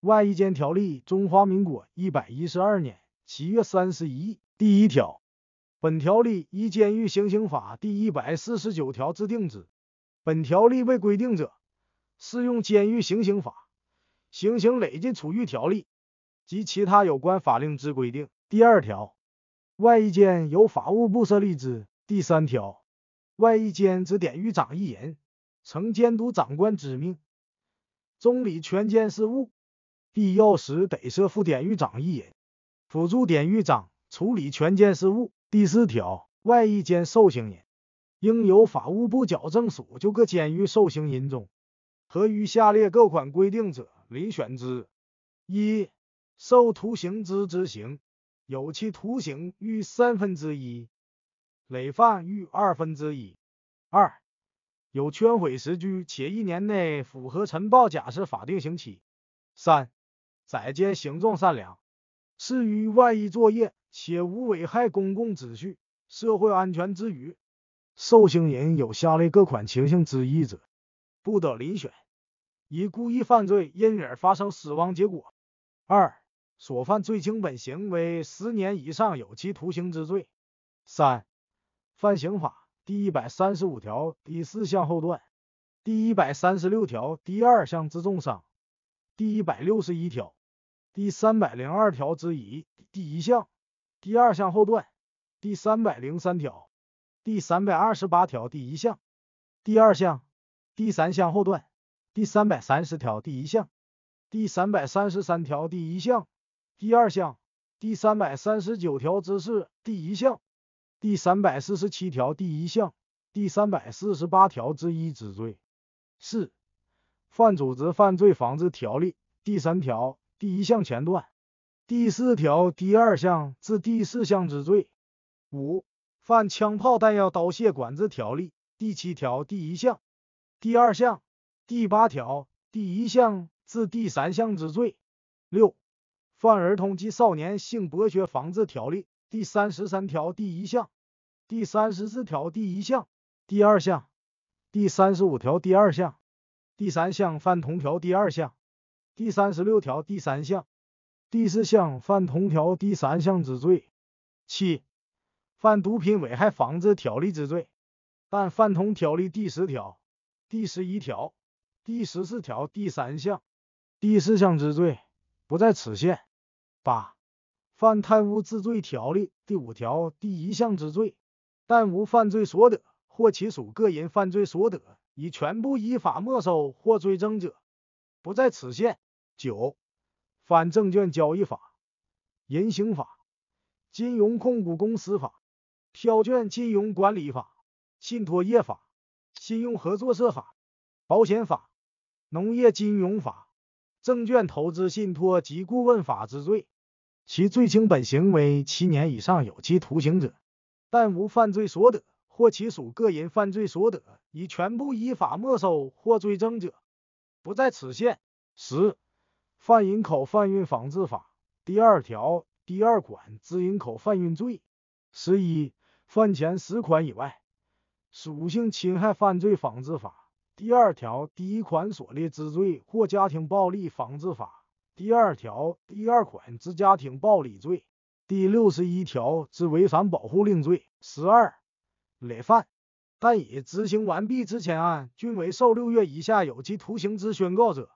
外衣间条例，中华民国一百一十二年七月三十一日。第一条，本条例依监狱行刑法第一百四十九条制定之。本条例未规定者，适用监狱行刑法、行刑累进处遇条例及其他有关法令之规定。第二条，外衣间由法务部设立之。第三条，外衣间之典狱长一人，曾监督长官之命，总理全监事务。必要时得设副典狱长一人，辅助典狱长处理全件事务。第四条，外役监受刑人应由法务部矫正署就各监狱受刑人中，合于下列各款规定者遴选之：一、受徒刑之执行，有期徒刑逾三分之一，累犯逾二分之一；二、有圈毁实居且一年内符合陈报假释法定刑期；三、在监，行状善良，适于外衣作业，且无危害公共秩序、社会安全之余，受刑人有下列各款情形之一者，不得遴选：一、故意犯罪因而发生死亡结果；二、所犯罪轻本行为十年以上有期徒刑之罪；三、犯刑法第一百三十五条第四项后段、第一百三十六条第二项之重伤、第一百六十一条。第三百零二条之一第一项、第二项后段、第三百零三条、第三百二十八条第一项、第二项、第三项后段、第三百三十条第一项、第三百三十三条第一项、第二项、第三百三十九条之四第一项、第三百四十七条第一项、第三百四十八条之一之罪。四、《犯组织犯罪防治条例》第三条。第一项前段第四条第二项至第四项之罪；五、犯枪炮弹药刀械管制条例第七条第一项、第二项、第八条第一项至第三项之罪；六、犯儿童及少年性剥削防治条例第三十三条第一项、第三十四条第一项、第二项、第三十五条第二项、第三项犯同条第二项。第三十六条第三项、第四项犯同条第三项之罪；七、犯毒品危害防治条例之罪，但犯同条例第十条、第十一条、第十四条第三项、第四项之罪不在此限。八、犯贪污治罪条例第五条第一项之罪，但无犯罪所得或其属个人犯罪所得已全部依法没收或追征者。不在此限。九、反证券交易法、银行法、金融控股公司法、票券金融管理法、信托业法、信用合作社法、保险法、农业金融法、证券投资信托及顾问法之罪，其最轻本刑为七年以上有期徒刑者，但无犯罪所得或其属个人犯罪所得已全部依法没收或追征者。不在此限。十，《贩人口贩运防治法》第二条第二款之人口贩运罪。十一，《犯前十款以外属性侵害犯罪防治法》第二条第一款所列之罪，或《家庭暴力防治法》第二条第二款之家庭暴力罪。第六十一条之违反保护令罪。十二，累犯。但已执行完毕之前案均为受六月以下有期徒刑之宣告者，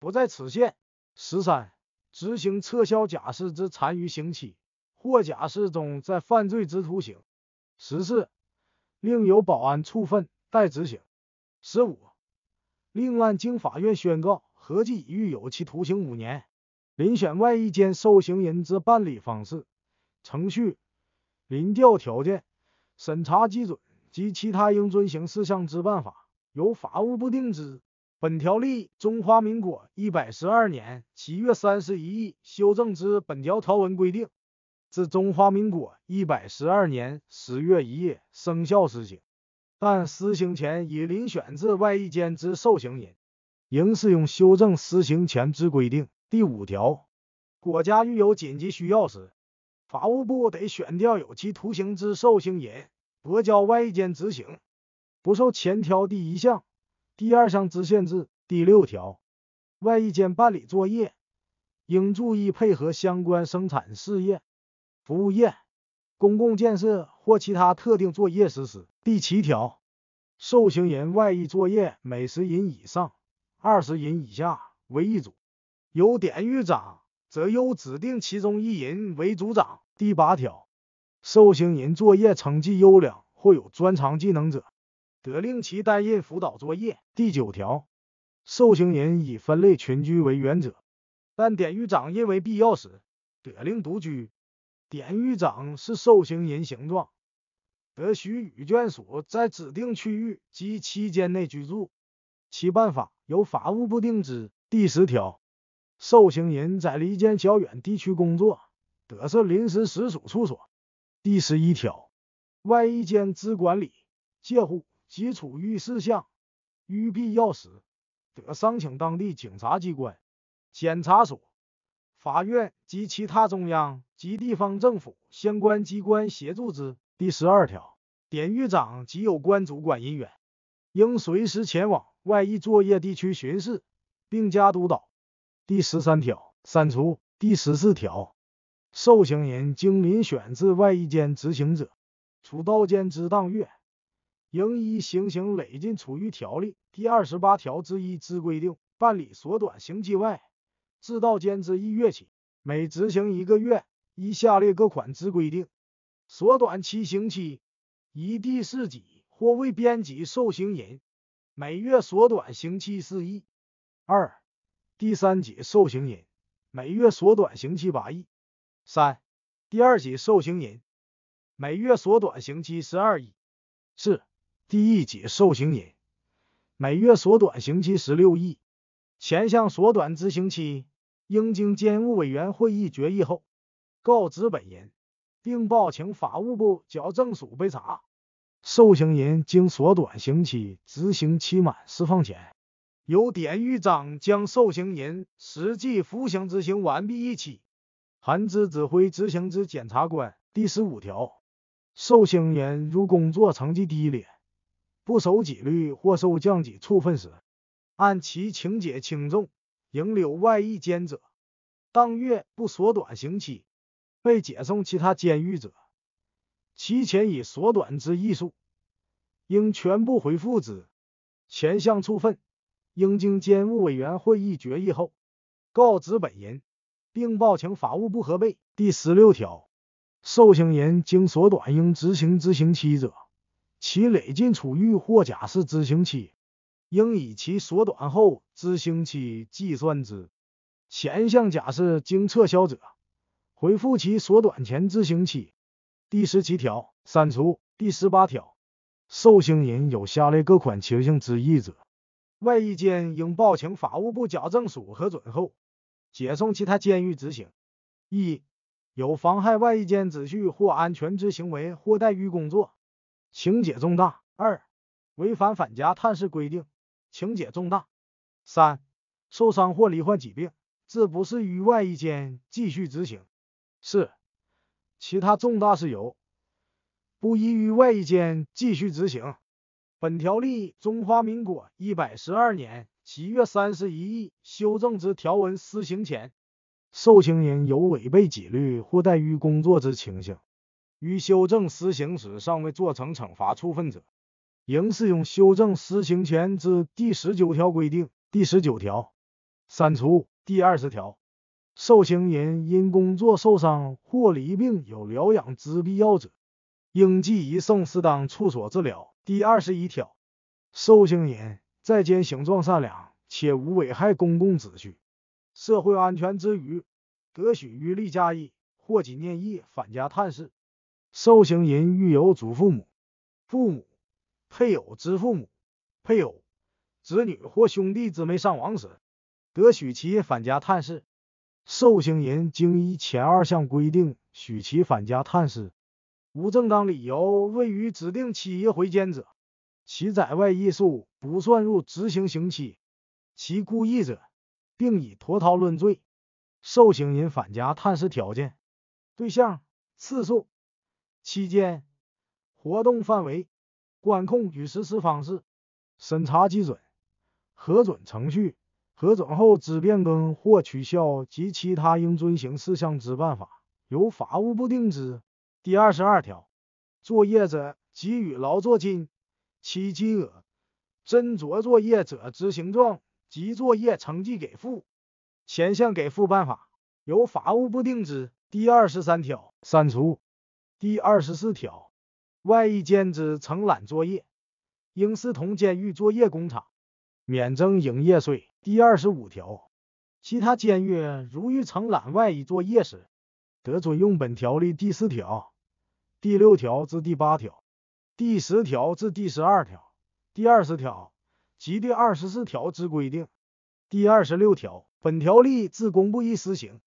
不在此限。十三、执行撤销假释之残余刑期或假释中在犯罪之徒刑。十四、另有保安处分待执行。十五、另案经法院宣告合计已遇有期徒刑五年。遴选外役间受刑人之办理方式、程序、遴调条件、审查基准。及其他应遵行事项之办法，由法务部定之。本条例中华民国一百十二年七月三十一日修正之本条条文规定，自中华民国一百十二年十月一日生效施行。但施行前已遴选至外役监之受刑人，应适用修正施行前之规定。第五条，国家遇有紧急需要时，法务部得选调有期徒刑之受刑人。佛教外衣间执行，不受前条第一项、第二项之限制。第六条，外一间办理作业，应注意配合相关生产事业、服务业、公共建设或其他特定作业实施。第七条，受刑人外衣作业每十人以上、二十人以下为一组，由典狱长则由指定其中一人为组长。第八条。受刑人作业成绩优良或有专长技能者，得令其担任辅导作业。第九条，受刑人以分类群居为原则，但典狱长认为必要时，得令独居。典狱长是受刑人形状，得许与眷属在指定区域及期间内居住，其办法由法务部定之。第十条，受刑人在离间较远地区工作，得设临时实属处所。第十一条，外衣间之管理、借护及处遇事项，于必要时，得商请当地警察机关、检察所、法院及其他中央及地方政府相关机关协助之。第十二条，典狱长及有关主管人员，应随时前往外溢作业地区巡视，并加督导。第十三条，删除。第十四条。受刑人经遴选至外一间执行者，除到监之当月，应依《行刑累进处遇条例》第二十八条之一之规定办理缩短刑期外，自到监之一月起，每执行一个月，依下列各款之规定缩短其刑期：一、第四级或未编级受刑人，每月缩短刑期四亿；二、第三级受刑人，每月缩短刑期八亿。三、第二级受刑人每月缩短刑期十二亿。四、第一级受刑人每月缩短刑期十六亿。前项缩短执行期，应经监务委员会议决议后，告知本人，并报请法务部矫正署备查。受刑人经缩短刑期，执行期满释放前，由典狱长将受刑人实际服刑执行完毕一期。韩支指挥执行之检察官第十五条，受刑人如工作成绩低劣、不守纪律或受降级处分时，按其情节轻重，应留外役监者，当月不缩短刑期；被解送其他监狱者，其前已缩短之日数，应全部回复之。前项处分，应经监务委员会议决议后，告知本人。并报请法务部核备。第十六条，受刑人经缩短应执行执行期者，其累进处遇或假释执行期，应以其缩短后执行期计算之。前项假释经撤销者，回复其缩短前执行期。第十七条，删除。第十八条，受刑人有下列各款情形之一者，外意间应报请法务部矫正署核准后。解送其他监狱执行。一、有妨害外衣监秩序或安全之行为或怠于工作，情节重大。二、违反反家探视规定，情节重大。三、受伤或罹患疾病，致不适于外衣监继续执行。四、其他重大事由，不宜于外衣监继续执行。本条例中华民国一百十二年。七月三十一日修正之条文施行前，受刑人有违背纪律或怠于工作之情形，于修正施行时尚未做成惩罚处分者，应适用修正施行前之第十九条规定。第十九条删除第二十条，受刑人因工作受伤或离病有疗养之必要者，应即移送适当处所治疗。第二十一条，受刑人。在监行状善良，且无危害公共秩序、社会安全之余，得许于利加义，或纪念义返家探视。受刑人欲有祖父母、父母、配偶之父母、配偶、子女或兄弟姊妹上亡时，得许其返家探视。受刑人经依前二项规定，许其返家探视，无正当理由，未于指定期限回监者，其在外逸数不算入执行刑期，其故意者，并以脱逃论罪。受刑人返家探视条件、对象、次数、期间、活动范围、管控与实施方式、审查基准、核准程序、核准后之变更或取消及其他应遵循事项之办法，由法务部定之。第二十二条，作业者给予劳作金。其金额、斟酌作业者执行状及作业成绩给付，前项给付办法由法务部定之。第二十三条删除。第二十四条外役兼职承揽作业，应视同监狱作业工厂，免征营业税。第二十五条其他监狱如欲承揽外役作业时，得准用本条例第四条、第六条至第八条。第十条至第十二条、第二十条及第二十四条之规定，第二十六条，本条例自公布日施行。